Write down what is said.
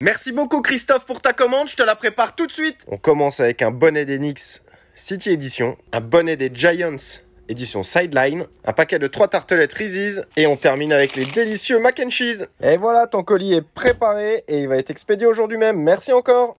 Merci beaucoup Christophe pour ta commande, je te la prépare tout de suite. On commence avec un bonnet des Knicks City Edition, un bonnet des Giants Edition Sideline, un paquet de 3 tartelettes Reese's et on termine avec les délicieux mac and cheese. Et voilà, ton colis est préparé et il va être expédié aujourd'hui même. Merci encore.